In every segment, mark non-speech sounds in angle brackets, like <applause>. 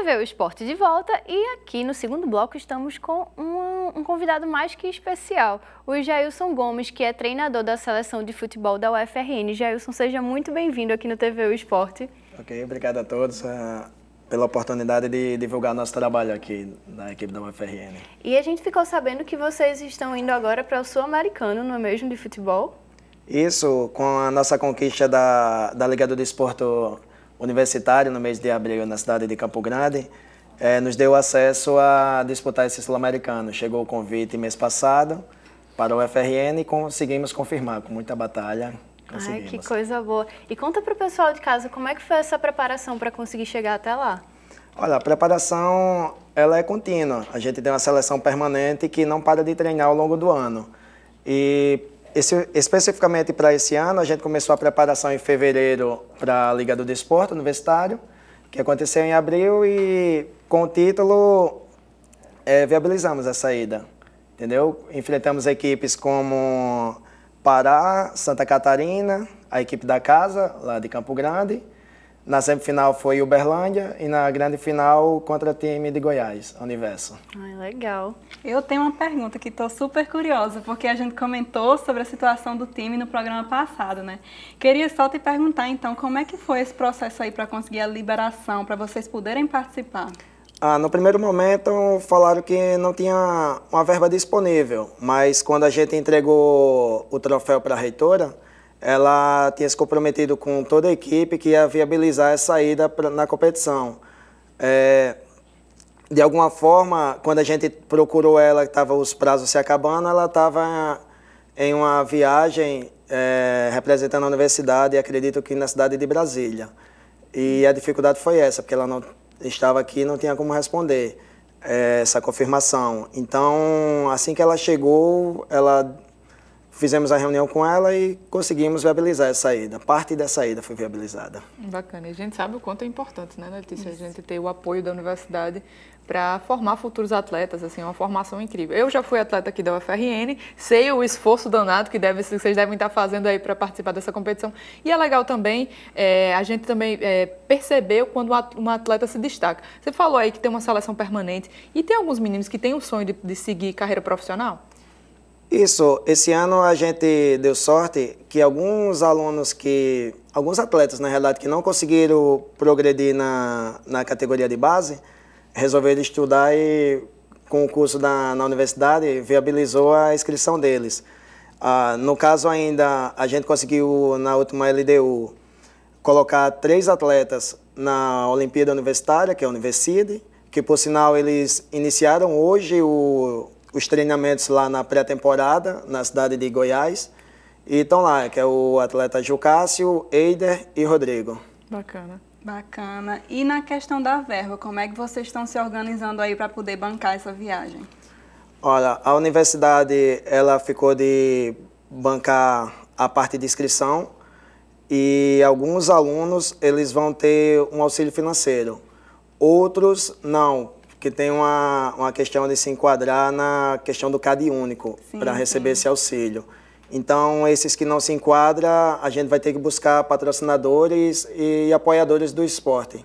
você vê o esporte de volta e aqui no segundo bloco estamos com um, um convidado mais que especial, o Jailson Gomes, que é treinador da seleção de futebol da UFRN. Jailson, seja muito bem-vindo aqui no TV o Esporte. Ok, obrigado a todos uh, pela oportunidade de divulgar nosso trabalho aqui na equipe da UFRN. E a gente ficou sabendo que vocês estão indo agora para o Sul-Americano, não é mesmo, de futebol? Isso, com a nossa conquista da, da Liga do Desporto universitário no mês de abril na cidade de Campo Grande, é, nos deu acesso a disputar esse Sul-Americano. Chegou o convite mês passado para o FRN e conseguimos confirmar com muita batalha. Ai, que coisa boa. E conta para o pessoal de casa, como é que foi essa preparação para conseguir chegar até lá? Olha, a preparação ela é contínua. A gente tem uma seleção permanente que não para de treinar ao longo do ano. E esse, especificamente para esse ano, a gente começou a preparação em fevereiro para a Liga do Desporto Universitário, que aconteceu em abril e com o título é, viabilizamos a saída, entendeu? Enfrentamos equipes como Pará, Santa Catarina, a equipe da casa, lá de Campo Grande, na semifinal foi Uberlândia e na grande final contra time de Goiás, Universo. Ai, legal. Eu tenho uma pergunta que estou super curiosa, porque a gente comentou sobre a situação do time no programa passado, né? Queria só te perguntar, então, como é que foi esse processo aí para conseguir a liberação, para vocês poderem participar? Ah, no primeiro momento falaram que não tinha uma verba disponível, mas quando a gente entregou o troféu para a reitora, ela tinha se comprometido com toda a equipe que ia viabilizar essa ida pra, na competição. É, de alguma forma, quando a gente procurou ela, estava os prazos se acabando, ela estava em uma viagem é, representando a universidade, acredito que na cidade de Brasília. E a dificuldade foi essa, porque ela não estava aqui e não tinha como responder é, essa confirmação. Então, assim que ela chegou, ela fizemos a reunião com ela e conseguimos viabilizar a saída. Parte da saída foi viabilizada. Bacana. E a gente sabe o quanto é importante, né, Letícia? Isso. A gente ter o apoio da universidade para formar futuros atletas, assim, uma formação incrível. Eu já fui atleta aqui da UFRN, sei o esforço danado que, deve, que vocês devem estar fazendo aí para participar dessa competição. E é legal também, é, a gente também é, percebeu quando uma atleta se destaca. Você falou aí que tem uma seleção permanente e tem alguns meninos que têm o sonho de, de seguir carreira profissional? Isso, esse ano a gente deu sorte que alguns alunos que, alguns atletas na realidade que não conseguiram progredir na, na categoria de base, resolveram estudar e com o curso da, na universidade viabilizou a inscrição deles. Ah, no caso ainda, a gente conseguiu na última LDU colocar três atletas na Olimpíada Universitária, que é a Universide, que por sinal eles iniciaram hoje o os treinamentos lá na pré-temporada, na cidade de Goiás. E estão lá, que é o atleta Jucássio, Eider e Rodrigo. Bacana. Bacana. E na questão da verba, como é que vocês estão se organizando aí para poder bancar essa viagem? Olha, a universidade ela ficou de bancar a parte de inscrição e alguns alunos eles vão ter um auxílio financeiro. Outros não, que tem uma, uma questão de se enquadrar na questão do CAD único para receber sim. esse auxílio. Então, esses que não se enquadram, a gente vai ter que buscar patrocinadores e apoiadores do esporte.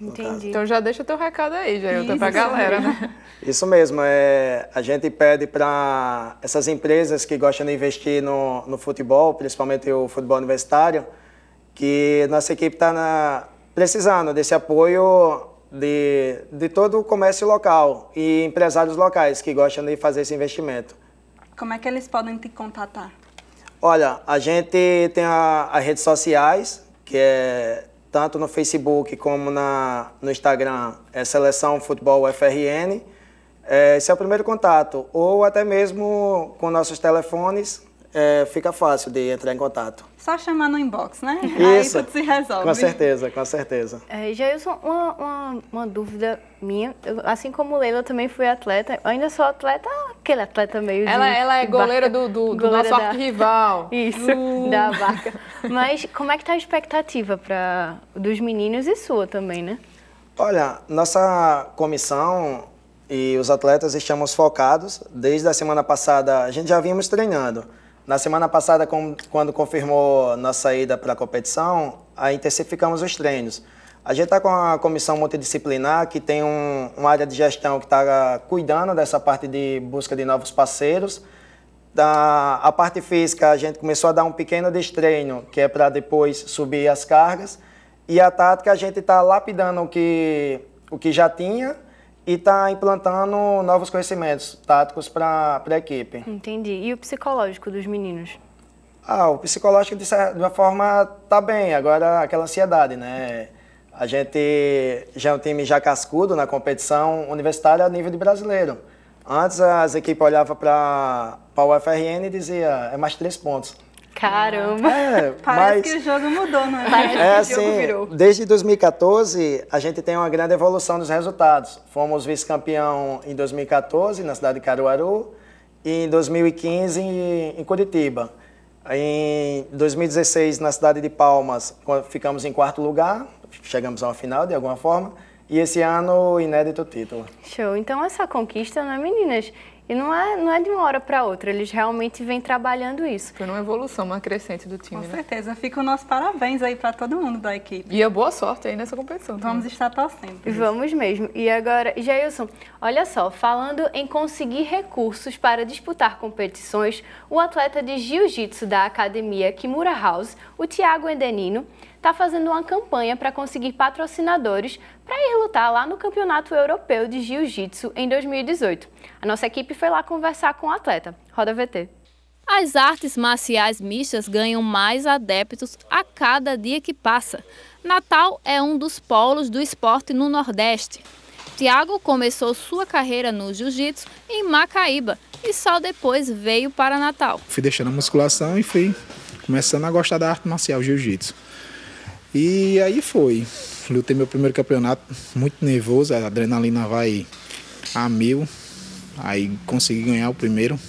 Entendi. Então já deixa o teu recado aí, Jailton, para a galera. Né? <laughs> Isso mesmo. É, a gente pede para essas empresas que gostam de investir no, no futebol, principalmente o futebol universitário, que nossa equipe está precisando desse apoio de, de todo o comércio local e empresários locais que gostam de fazer esse investimento. Como é que eles podem te contatar? Olha, a gente tem a, as redes sociais, que é tanto no Facebook como na, no Instagram, é Seleção Futebol FRN. É, esse é o primeiro contato. Ou até mesmo com nossos telefones, é, fica fácil de entrar em contato. Só chamar no inbox, né? Isso. Aí tudo se resolve. Com certeza, com certeza. É, Jailson, uma, uma, uma, dúvida minha. Eu, assim como Leila, também fui atleta. Ainda sou atleta, aquele atleta meio Ela, de, ela é goleira do, do, do nosso da, rival. <laughs> Isso, uh. da vaca. Mas como é que tá a expectativa pra, dos meninos e sua também, né? Olha, nossa comissão e os atletas estamos focados. Desde a semana passada, a gente já vínhamos treinando. Na semana passada, com, quando confirmou nossa ida para a competição, aí intensificamos os treinos. A gente está com a comissão multidisciplinar, que tem um, uma área de gestão que está cuidando dessa parte de busca de novos parceiros. Da, a parte física, a gente começou a dar um pequeno destreino, que é para depois subir as cargas. E a tática, a gente está lapidando o que, o que já tinha e está implantando novos conhecimentos táticos para a equipe. Entendi. E o psicológico dos meninos? Ah, o psicológico, de, certa, de uma forma, tá bem. Agora, aquela ansiedade, né? A gente já é um time já cascudo na competição universitária a nível de brasileiro. Antes, as equipes olhavam para o UFRN e dizia é mais três pontos. Caramba! É, <laughs> Parece mas... que o jogo mudou, não é? é Parece é, que o jogo assim, virou. Desde 2014, a gente tem uma grande evolução dos resultados. Fomos vice-campeão em 2014, na cidade de Caruaru, e em 2015, em Curitiba. Em 2016, na cidade de Palmas, ficamos em quarto lugar, chegamos a uma final de alguma forma, e esse ano, inédito título. Show! Então, essa conquista, né, meninas? E não é, não é de uma hora para outra, eles realmente vêm trabalhando isso. Foi uma evolução, uma crescente do time. Com né? certeza. Fica o nosso parabéns aí para todo mundo da equipe. E a é boa sorte aí nessa competição. Também. Vamos estar torcendo. Vamos mesmo. E agora, Jailson, olha só, falando em conseguir recursos para disputar competições, o atleta de jiu-jitsu da academia Kimura House, o Thiago Endenino, está fazendo uma campanha para conseguir patrocinadores para ir lutar lá no Campeonato Europeu de Jiu-Jitsu em 2018. A nossa equipe foi lá conversar com o atleta. Roda VT. As artes marciais mistas ganham mais adeptos a cada dia que passa. Natal é um dos polos do esporte no Nordeste. Tiago começou sua carreira no jiu-jitsu em Macaíba e só depois veio para Natal. Fui deixando a musculação e fui começando a gostar da arte marcial jiu-jitsu. E aí foi. Lutei meu primeiro campeonato, muito nervoso, a adrenalina vai a mil. Aí consegui ganhar o primeiro,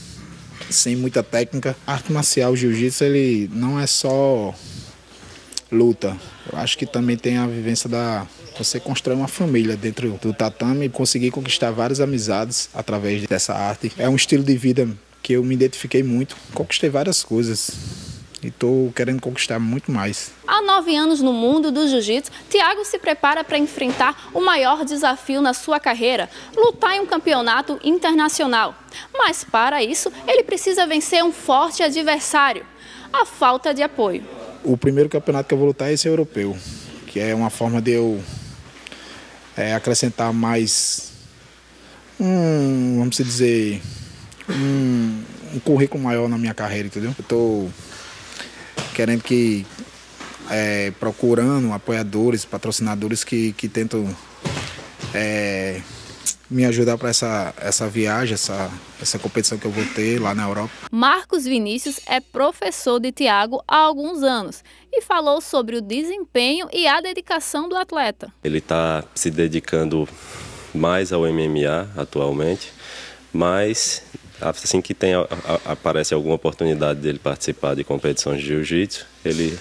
sem muita técnica. Arte marcial, jiu-jitsu, ele não é só luta. Eu acho que também tem a vivência da. Você constrói uma família dentro do tatame e conseguir conquistar várias amizades através dessa arte. É um estilo de vida que eu me identifiquei muito. Conquistei várias coisas e estou querendo conquistar muito mais. Há nove anos no mundo do jiu-jitsu, Thiago se prepara para enfrentar o maior desafio na sua carreira: lutar em um campeonato internacional. Mas para isso, ele precisa vencer um forte adversário: a falta de apoio. O primeiro campeonato que eu vou lutar é esse europeu, que é uma forma de eu é, acrescentar mais, um, vamos dizer, um, um currículo maior na minha carreira, entendeu? Eu estou querendo que. É, procurando apoiadores, patrocinadores que, que tentam é, me ajudar para essa, essa viagem, essa, essa competição que eu vou ter lá na Europa. Marcos Vinícius é professor de Tiago há alguns anos e falou sobre o desempenho e a dedicação do atleta. Ele está se dedicando mais ao MMA atualmente, mas Assim que tem, a, a, aparece alguma oportunidade dele participar de competições de jiu-jitsu, ele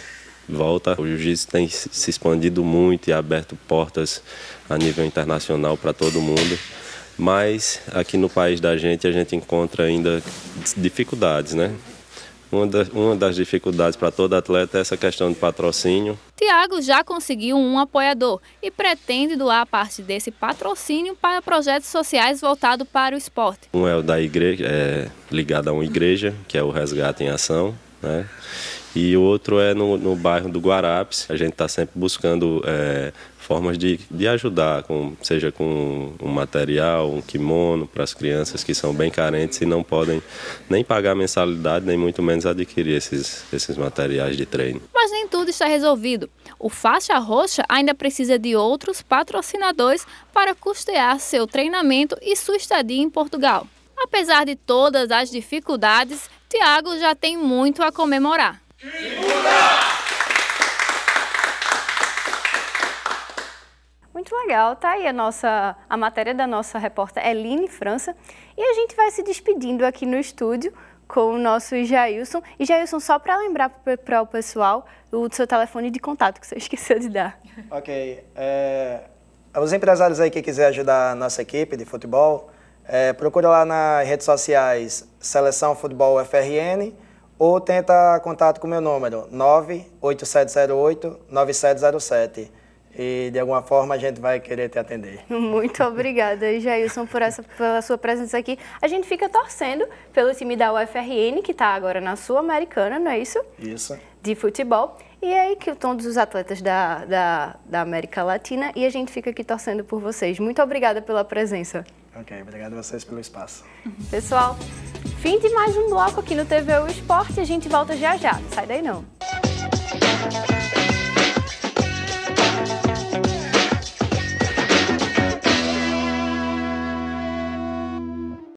volta. O jiu-jitsu tem se expandido muito e aberto portas a nível internacional para todo mundo. Mas aqui no país da gente a gente encontra ainda dificuldades, né? Uma das, uma das dificuldades para todo atleta é essa questão de patrocínio. Tiago já conseguiu um apoiador e pretende doar parte desse patrocínio para projetos sociais voltados para o esporte. Um é o da igreja, é ligado a uma igreja, que é o Resgate em Ação, né? e o outro é no, no bairro do Guarapes. A gente está sempre buscando é, formas de, de ajudar, com, seja com um material, um kimono para as crianças que são bem carentes e não podem nem pagar mensalidade, nem muito menos adquirir esses, esses materiais de treino. Mas nem tudo está resolvido. O Faixa Roxa ainda precisa de outros patrocinadores para custear seu treinamento e sua estadia em Portugal. Apesar de todas as dificuldades, Tiago já tem muito a comemorar. Muito legal, tá aí a nossa a matéria da nossa repórter Eline França e a gente vai se despedindo aqui no estúdio com o nosso Jailson. E Jailson, só para lembrar para o pessoal o seu telefone de contato que você <laughs> esqueceu de dar. Ok. É, os empresários aí que quiser ajudar a nossa equipe de futebol, é, procura lá nas redes sociais Seleção Futebol FRN ou tenta contato com o meu número, 98708-9707. E de alguma forma a gente vai querer te atender. <laughs> Muito obrigada, Jailson, por essa, pela sua presença aqui. A gente fica torcendo pelo time da UFRN, que está agora na Sul-Americana, não é isso? Isso. De futebol. E é aí que todos os atletas da, da, da América Latina e a gente fica aqui torcendo por vocês. Muito obrigada pela presença. Ok, obrigado a vocês pelo espaço. Pessoal, Fim de mais um bloco aqui no TV o Esporte. A gente volta já já. sai daí não.